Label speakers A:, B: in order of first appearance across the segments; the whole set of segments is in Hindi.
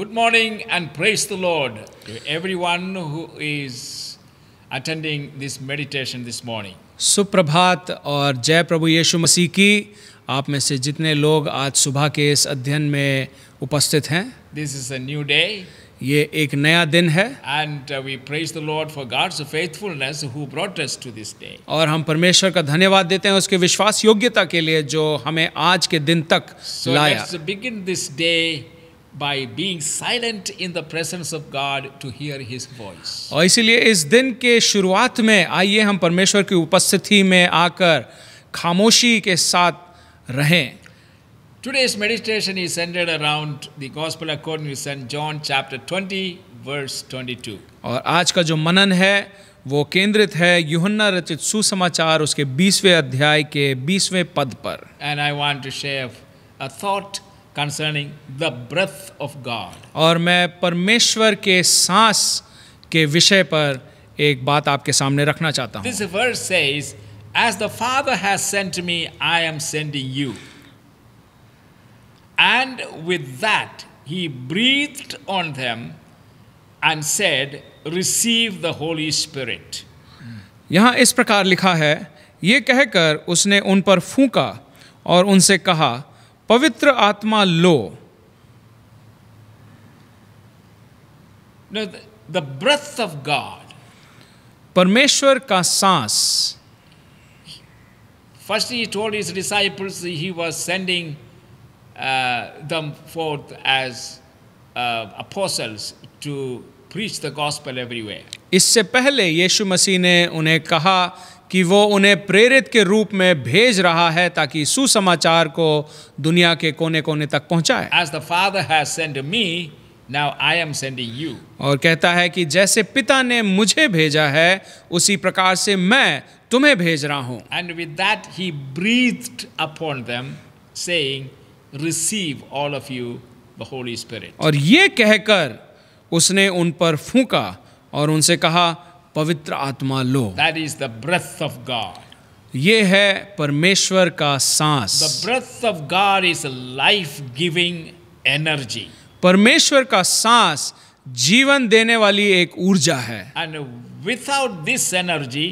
A: Good morning and praise the Lord to everyone who is attending this meditation this morning.
B: सुप्रभात और जय प्रभु यीशु मसीह की आप में से जितने लोग आज सुबह के इस अध्ययन में उपस्थित हैं
A: this is a new day
B: ये एक नया दिन है
A: and we praise the lord for God's faithfulness who brought us to this day
B: और हम परमेश्वर का धन्यवाद देते हैं उसके विश्वास योग्यता के लिए जो हमें आज के दिन तक so लाया
A: begin this day by being silent in the presence of God to hear his voice.
B: और इसलिए इस दिन के शुरुआत में आइए हम परमेश्वर की उपस्थिति में आकर खामोशी के साथ रहें
A: Today's meditation is centered around the Gospel according to St. John chapter 20 verse 22.
B: और आज का जो मनन है वो केंद्रित है युहन्ना रचित सुसमाचार उसके 20वें अध्याय के 20वें पद पर.
A: And I want to share a thought concerning the breath of God.
B: और मैं परमेश्वर के सांस के विषय पर एक बात आपके सामने रखना चाहता हूँ This
A: verse says, As the Father has sent me, I am sending you. And with that, he breathed on them and said, Receive the Holy Spirit.
B: यहाँ इस प्रकार लिखा है ये कहकर उसने उन पर फूंका और उनसे कहा पवित्र आत्मा लो
A: द ब्रथ ऑफ गॉड
B: परमेश्वर का सांस
A: first he told his disciples he was sending them forth as apostles to preach the every way
B: इससे पहले यीशु मसीह ने उन्हें कहा कि वो उन्हें प्रेरित के रूप में भेज रहा है ताकि सुसमाचार को दुनिया के कोने कोने तक पहुंचाए
A: as the father has send me now I am sending you
B: और कहता है कि जैसे पिता ने मुझे भेजा
A: है उसी प्रकार से मैं तुम्हें भेज रहा हूं and with that he breathed upon them saying receive all of you the Holy Spirit
B: और ये कहकर उसने उन पर फूंका और उनसे कहा पवित्र आत्मा लो
A: that is the breath of God
B: ये है परमेश्वर का सांस the
A: breath of God is life giving energy
B: परमेश्वर का सांस जीवन देने वाली एक ऊर्जा है and without this energy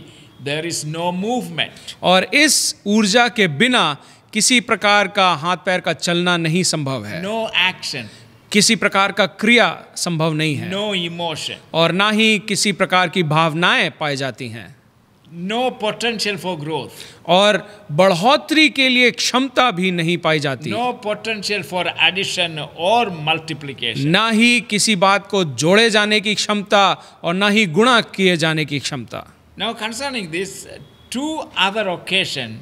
B: there is no movement और इस ऊर्जा के बिना किसी प्रकार का हाथ पैर का चलना नहीं संभव है
A: नो no एक्शन
B: किसी प्रकार का क्रिया संभव नहीं है
A: नो no इमोशन
B: और ना ही किसी प्रकार की भावनाएं पाई जाती हैं नो पोटेंशियल फॉर ग्रोथ और बढ़ोतरी के लिए क्षमता भी नहीं पाई जाती नो
A: पोटेंशियल फॉर एडिशन और मल्टीप्लीकेशन
B: ना ही किसी बात को जोड़े जाने की क्षमता और ना ही गुणा किए जाने की क्षमता
A: now concerning this to other occasion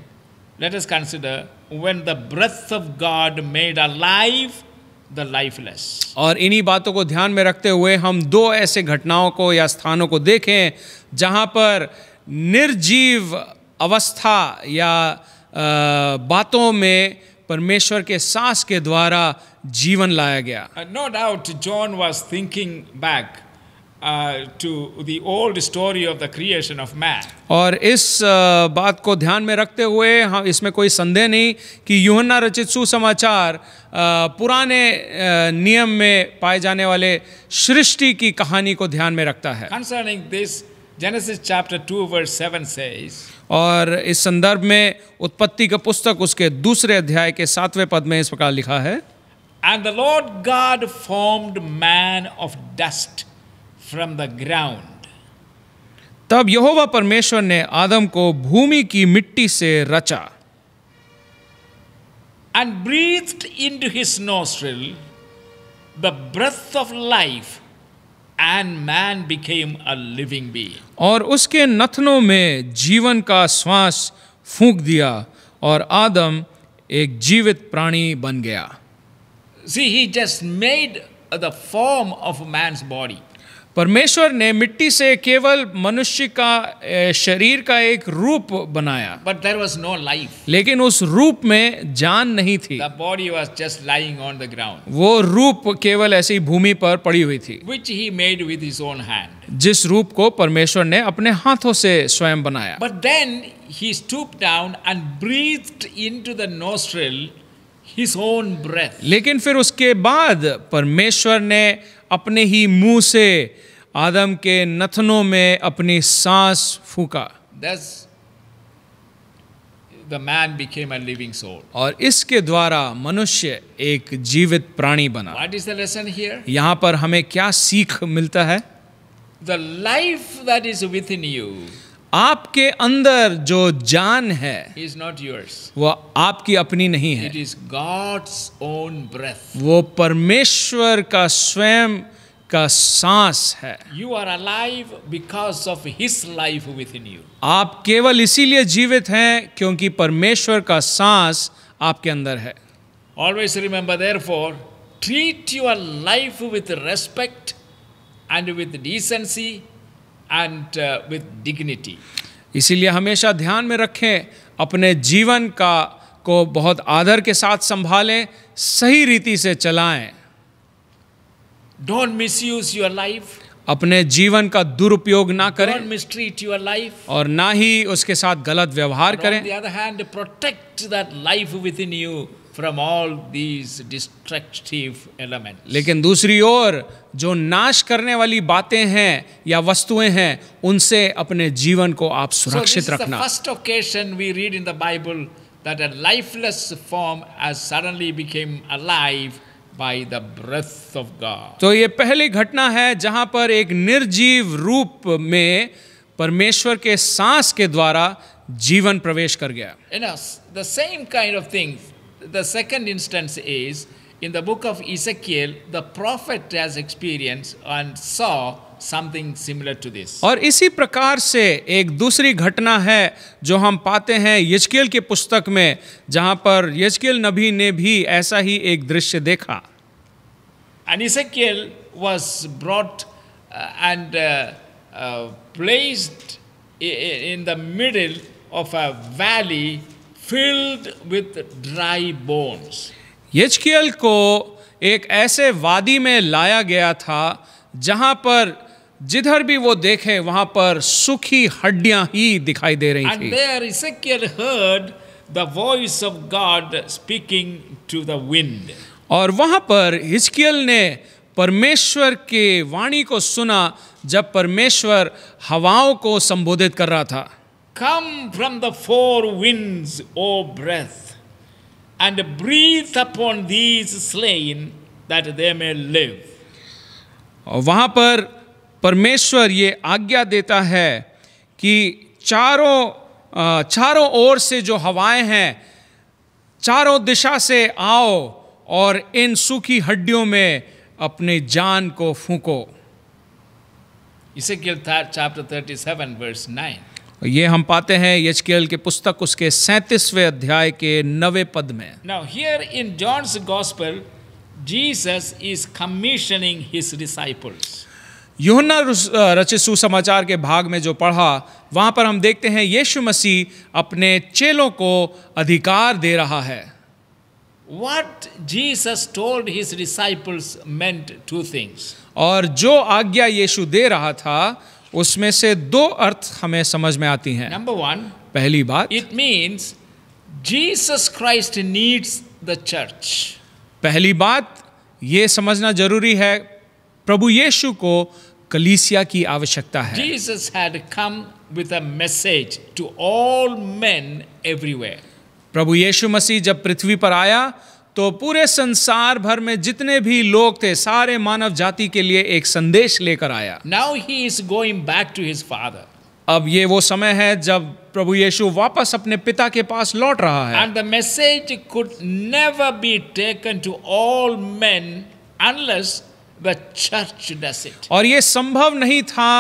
A: let us consider when the breath of God made a life the lifeless
B: और इन्हीं बातों को ध्यान में रखते हुए हम दो ऐसे घटनाओं को या स्थानों को देखें जहाँ पर निर्जीव अवस्था या आ, बातों में परमेश्वर के सांस के द्वारा जीवन लाया गया
A: no doubt John was thinking back to the old story of the creation of man
B: और इस uh, बात को ध्यान में रखते हुए हाँ, इसमें कोई संदेह नहीं कि यूहन्ना रचित सुसमाचार uh, पुराने uh, नियम में पाए जाने वाले सृष्टि की कहानी को ध्यान में रखता है
A: concerning this Genesis chapter 2 verse 7 says
B: और इस संदर्भ में उत्पत्ति का पुस्तक उसके दूसरे अध्याय के सातवें पद में इस प्रकार लिखा है
A: and the Lord God formed man of dust from the ground.
B: तब यहोवा परमेश्वर ने आदम को भूमि की मिट्टी से रचा
A: and breathed to his nostril the breath of life and man became a living be
B: और उसके नथनों में जीवन का श्वास फूंक दिया और आदम एक जीवित प्राणी बन गया
A: see he just made the form of man body
B: परमेश्वर ने मिट्टी से केवल मनुष्य का शरीर का एक रूप बनाया
A: but there was no life
B: लेकिन उस रूप में जान नहीं थी
A: body was just lying on the ground
B: वो रूप केवल ऐसी भूमि पर पड़ी हुई थी
A: which he made with his own hand
B: जिस रूप को परमेश्वर ने अपने हाथों से स्वयं बनाया but
A: then he stoop down and breathe into the nostril his own breath
B: लेकिन फिर उसके बाद परमेश्वर ने अपने ही मुंह से आदम के नथनों में अपनी सांस फूका
A: That's the man became a living soul.
B: और इसके द्वारा मनुष्य एक जीवित प्राणी बना
A: What is the lesson here?
B: यहाँ पर हमें क्या सीख मिलता है
A: The life that is within you.
B: आपके अंदर जो जान है
A: इज नॉट yours.
B: वो आपकी अपनी नहीं है it
A: is God's own breath
B: वो परमेश्वर का स्वयं का सांस है
A: you are alive because of his life within you
B: आप केवल इसीलिए जीवित हैं क्योंकि परमेश्वर का
A: सांस आपके अंदर है always remember therefore treat your life with respect and with decency and with dignity
B: इसीलिए हमेशा ध्यान में रखें अपने जीवन का को बहुत आदर के साथ संभालें सही रीति से चलाएं
A: don't misuse your life
B: अपने जीवन का दुरुपयोग ना करें
A: मिस्ट्रीट योर लाइफ
B: और ना ही उसके साथ गलत व्यवहार करें
A: protect that life within you from all these destructive element
B: लेकिन दूसरी ओर जो नाश करने वाली बातें हैं या वस्तुएं हैं उनसे अपने जीवन को आप सुरक्षित so रखना first
A: occasion we read in the Bible that a lifeless form as suddenly became alive by the breath of God.
B: तो ये पहली घटना है जहां पर एक निर्जीव रूप में परमेश्वर के सांस के द्वारा जीवन प्रवेश कर गया.
A: You know, the same kind The second instance is in the book of Ezekiel, the prophet has experienced and saw something similar to this.
B: और इसी प्रकार से एक दूसरी घटना है जो हम पाते हैं यजकेल के पुस्तक में जहां पर यजकेल नबी ने भी ऐसा ही एक दृश्य देखा
A: And Ezekiel was brought and uh, uh, placed in the middle of a valley filled with dry bones
B: यजकियल को एक ऐसे वादी में लाया गया था जहां पर जिधर भी वो देखे वहां पर सुखी हड्डियां ही दिखाई दे रही थी। And
A: there Ezekiel heard the voice of God speaking
B: और वहां पर हिजकियल ने परमेश्वर के वाणी को सुना जब परमेश्वर हवाओं को संबोधित कर रहा था
A: Come from the four winds, O breath, and breathe upon these slain that they may live.
B: वहां पर परमेश्वर ये आज्ञा देता है कि चारों चारों ओर से जो हवाएं हैं चारों दिशा से आओ और इन सूखी हड्डियों में अपने जान को फूको
A: इसे गिर chapter thirty seven verse nine
B: ये हम पाते हैं यजकेल के पुस्तक उसके सैंतीसवें अध्याय के नवे पद में
A: now here in John's gospel Jesus is commissioning his disciples
B: यूहन्ना रचित सुसमाचार के भाग में जो पढ़ा वहां पर हम देखते हैं यीशु मसीह अपने चेलों को अधिकार दे रहा है
A: what Jesus told his disciples meant two things
B: और जो आज्ञा यीशु दे रहा था उसमें से दो अर्थ हमें समझ में आती हैं नंबर वन पहली बात it
A: means
B: Jesus
A: Christ needs the church
B: पहली बात ये समझना जरूरी है प्रभु यीशु को कलीसिया की आवश्यकता है
A: Jesus had come with a message to all men everywhere
B: प्रभु यीशु मसीह जब पृथ्वी पर आया तो पूरे संसार भर में जितने भी लोग थे सारे मानव जाति के लिए एक संदेश लेकर आया now he is going back to his father अब ये वो समय है जब प्रभु यीशु वापस अपने पिता के पास लौट रहा है and
A: the message could never be taken to all men unless the church does it
B: और ये संभव नहीं था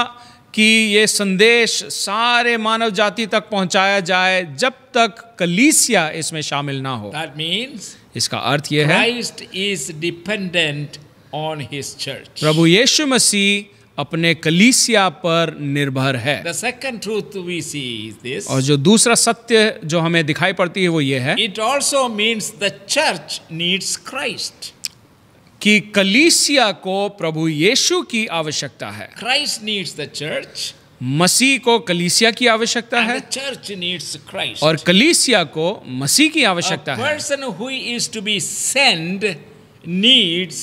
B: कि ये संदेश सारे मानव जाति तक पहुंचाया जाए जब तक कलीसिया इसमें शामिल ना हो
A: दैट मीन्स
B: इसका अर्थ यह है
A: is dependent on on his प्रभु
B: यीशु मसीह अपने कलीसिया पर निर्भर है the
A: second truth we see is this और
B: जो दूसरा सत्य जो हमें दिखाई पड़ती है वो ये है
A: it also means the church needs Christ कि कलीसिया को प्रभु यीशु की आवश्यकता है क्राइस्ट नीड्स द चर्च
B: मसीह को कलीसिया
A: की आवश्यकता है चर्च नीड्स क्राइस्ट और
B: कलीसिया को मसीह की आवश्यकता है
A: person who is to be send needs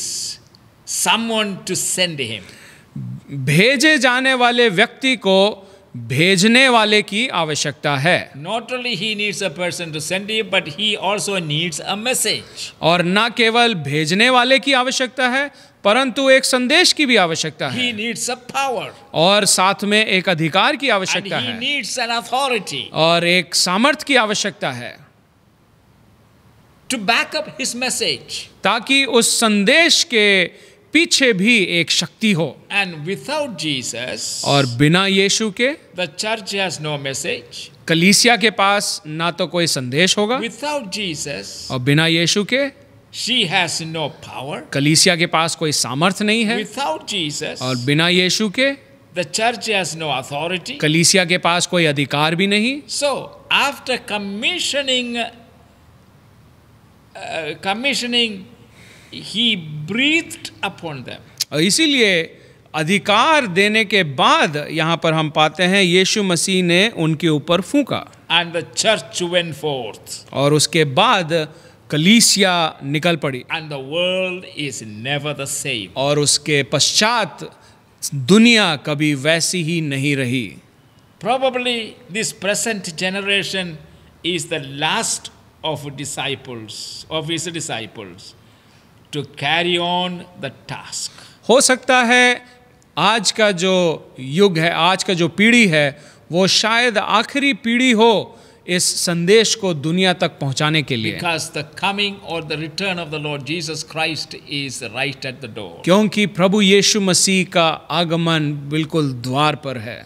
A: someone to send him
B: भेजे जाने वाले व्यक्ति को भेजने वाले की आवश्यकता है
A: not only he needs a person to send you but he also needs a message और न केवल भेजने वाले की आवश्यकता है
B: परंतु एक संदेश की भी आवश्यकता है
A: नीड्स अ पावर
B: और साथ में एक अधिकार की आवश्यकता है
A: नीड्स एन अथॉरिटी
B: और एक सामर्थ्य की आवश्यकता है to back up his message ताकि उस संदेश के पीछे भी एक शक्ति हो एंड
A: विदाउट जीसस
B: और बिना यीशु के the
A: church has no message
B: कलीसिया के पास ना तो कोई संदेश होगा विदाउट
A: जीसस और बिना यीशु के She has no power.
B: कलीसिया के पास कोई सामर्थ्य
A: नहीं है Without Jesus,
B: और बिना यीशु के
A: The church has no authority.
B: कलीसिया के पास कोई अधिकार भी नहीं
A: so after commissioning commissioning he breathed upon them
B: इसीलिए अधिकार देने के बाद यहाँ पर हम पाते हैं यीशु मसीह ने उनके ऊपर फूका
A: and the church went forth
B: और उसके बाद कलीसिया निकल पड़ी
A: and the world is never the same
B: और उसके पश्चात दुनिया कभी वैसी ही नहीं रही
A: probably this present generation is the last of disciples of his disciples to carry on the task
B: हो सकता है आज का जो युग है आज का जो पीढ़ी है वो शायद आखिरी पीढ़ी हो इस संदेश को दुनिया तक पहुंचाने के लिए बिकॉज
A: द कमिंग और the return of the Lord Jesus Christ is right at the door
B: क्योंकि प्रभु यीशु मसीह का आगमन बिल्कुल द्वार पर है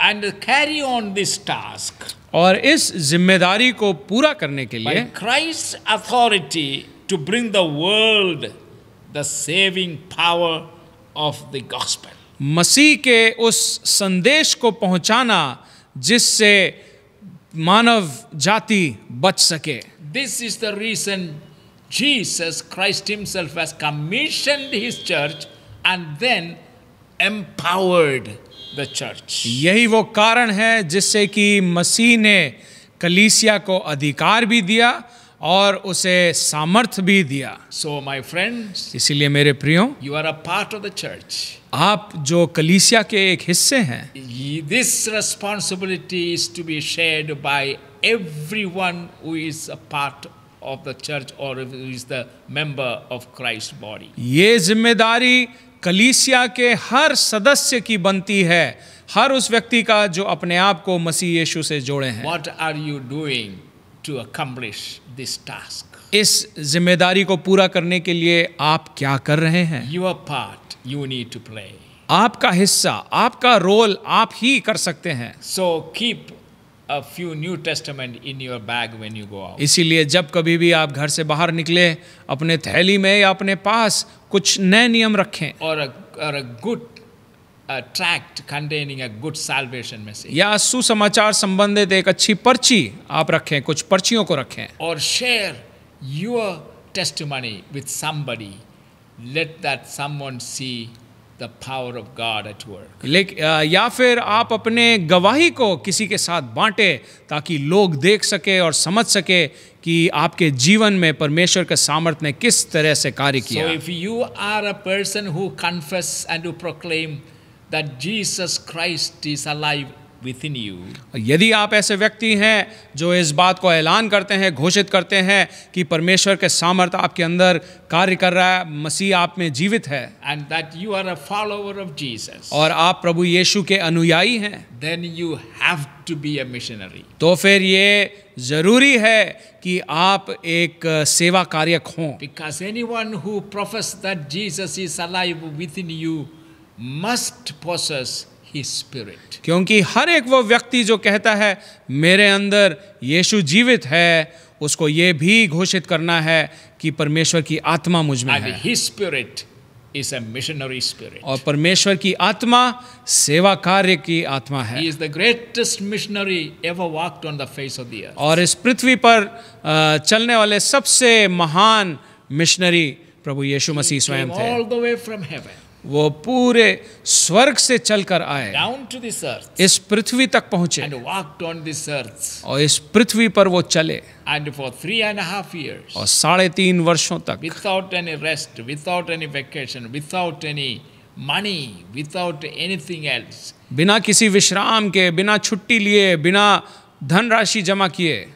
A: and carry on this task
B: और इस जिम्मेदारी को पूरा करने के लिए
A: Christ's authority to bring the world the saving power of the gospel
B: मसीह के उस संदेश को पहुंचाना जिससे मानव जाति बच सके
A: this is the reason Jesus Christ himself has commissioned his church and then empowered the church
B: यही वो कारण है जिससे कि मसीह ने कलीसिया को अधिकार भी दिया और उसे सामर्थ्य भी दिया सो माई फ्रेंड इसीलिए मेरे प्रियो
A: you are a part of the church
B: आप जो कलीसिया के एक हिस्से हैं
A: this responsibility is to be shared by everyone who is a part of the church or is the member of Christ's body.
B: ये जिम्मेदारी कलीसिया के हर सदस्य की बनती है हर उस व्यक्ति का जो अपने आप को मसीह यीशु से जोड़े हैं
A: what are you doing to accomplish this task
B: इस जिम्मेदारी को पूरा करने के लिए आप
A: क्या कर रहे हैं Your part you need to play आपका हिस्सा आपका रोल आप ही कर सकते हैं सो कीप
B: इसीलिए जब कभी भी आप घर से बाहर निकले अपने थैली में या अपने पास कुछ नए नियम रखें
A: और good tract containing good celebration में से
B: या सुसमाचार संबंधित एक अच्छी पर्ची आप रखें कुछ पर्चियों को रखें
A: और share your testimony with somebody let that someone see the power of God at work.
B: या फिर आप अपने गवाही को किसी के साथ बांटे ताकि लोग देख सके और समझ सके कि आपके जीवन में परमेश्वर के सामर्थ्य ने किस तरह से कार्य किया. So if
A: you are a person who confess and who proclaim that Jesus Christ is alive within you
B: यदि आप ऐसे व्यक्ति हैं जो इस बात को ऐलान करते हैं घोषित करते हैं कि परमेश्वर के सामर्थ्य आपके अंदर कार्य कर रहा है मसीह आप में जीवित है
A: and that you are a follower of Jesus और
B: आप प्रभु यीशु के अनुयायी
A: हैं then you have to be a missionary
B: तो फिर ये जरूरी
A: है कि आप एक सेवा कार्यक हों because anyone profess that Jesus is alive within you must process क्योंकि
B: हर एक वो व्यक्ति जो कहता है मेरे अंदर यीशु जीवित है उसको ये भी घोषित करना है कि परमेश्वर की आत्मा मुझ में है his
A: spirit is a missionary spirit.
B: और परमेश्वर की आत्मा सेवा कार्य की आत्मा है
A: He is the greatest missionary ever walked on the face of the earth.
B: और इस पृथ्वी पर चलने वाले सबसे महान मिशनरी प्रभु यीशु मसीह स्वयं थे
A: all the way from heaven.
B: वो पूरे स्वर्ग से चलकर आए डाउन
A: टू दिस अर्थ
B: इस पृथ्वी तक
A: पहुंचे and walked on this earth
B: और इस पृथ्वी पर वो चले
A: and for three and half years
B: और साढ़े तीन वर्षो तक
A: without any rest without any vacation without any money without anything else
B: बिना किसी विश्राम के बिना छुट्टी लिए बिना धनराशि जमा किए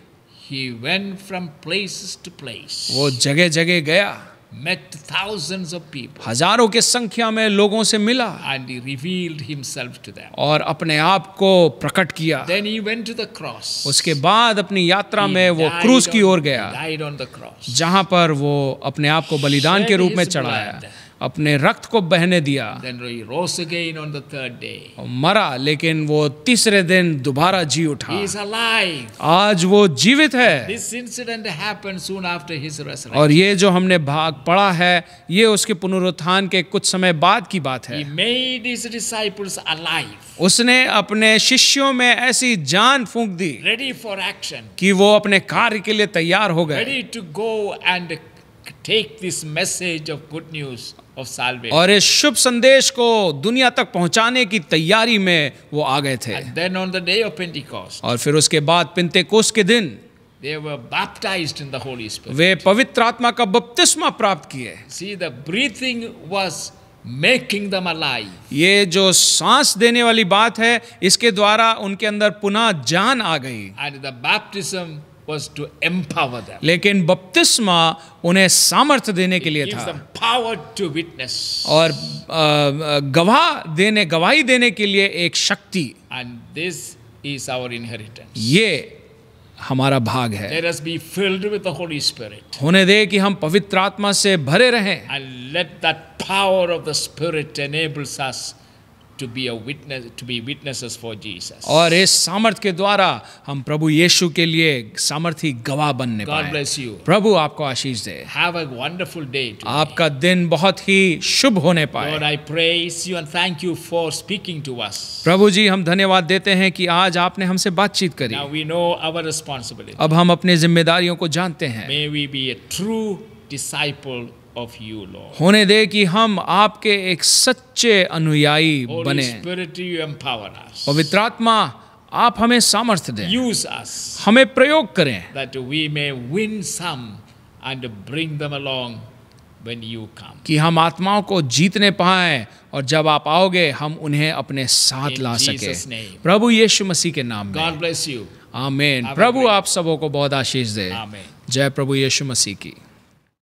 A: ही went from place to place
B: वो जगह जगह गया
A: met thousands of people
B: hazaron ke sankhya mein logon se mila
A: and he revealed himself to them
B: aur apne aap ko prakat kiya
A: then he went to the cross
B: uske baad apni yatra mein wo cross ki or gaya
A: died on the cross
B: jahan par wo apne aap ko balidan ke roop mein chadhaya अपने रक्त को बहने दिया मरा लेकिन वो तीसरे दिन दोबारा जी उठा
A: He
B: आज वो जीवित है और ये जो हमने भाग पढ़ा है ये उसके पुनरुत्थान के कुछ समय बाद की बात है उसने अपने शिष्यों में ऐसी जान फूंक दी
A: रेडी फॉर एक्शन
B: कि वो अपने कार्य के लिए तैयार हो गए ready
A: to go and take this message of good news of salvation. और इस
B: शुभ संदेश को दुनिया तक पहुंचाने की तैयारी में वो आ गए थे And
A: then on the day of Pentecost,
B: और फिर उसके बाद पिंतेकोस के दिन
A: They were baptized in the Holy Spirit.
B: वे पवित्र आत्मा का बपतिस्मा प्राप्त किए
A: See, the breathing was making them alive.
B: ये जो सांस देने वाली बात है इसके द्वारा उनके अंदर पुनः जान आ गई
A: And the baptism was to empower them.
B: लेकिन बपतिस्मा उन्हें सामर्थ्य देने It के लिए था
A: power to witness. और
B: गवाह देने गवाही देने के लिए एक शक्ति
A: And this is our inheritance.
B: ये हमारा भाग है Let
A: us be filled with the Holy Spirit.
B: होने दे कि हम पवित्र आत्मा से भरे
A: रहें And let that power of the Spirit enables us to be a witness to be witnesses for Jesus.
B: aur is samarth ke dwara hum prabhu yeshu ke liye samarthi gawah banne बनने God bless you. prabhu aapko aashish de
A: Have a wonderful day
B: to aapka din bahut hi shubh hone पाए god
A: I praise you and thank you for speaking to us.
B: prabhu ji hum dhanyawad dete hain ki aaj aapne humse baat cheet kari Now
A: we know our responsibility. ab
B: hum apne zimmedariyon ko jante hain
A: May we be a true disciple of you, Lord. होने
B: दे कि हम आपके एक सच्चे अनुयायी बने
A: Spirit, you empower
B: us. पवित्र आत्मा आप हमें सामर्थ्य दें Use us, हमें प्रयोग करें
A: that we may win some and bring them along when you come.
B: कि हम आत्माओं को जीतने पाए और जब आप आओगे हम उन्हें अपने साथ ला सके प्रभु यीशु मसीह के नाम में God bless you. आमेन प्रभु आप सबों को बहुत आशीष दे जय प्रभु यीशु मसीह की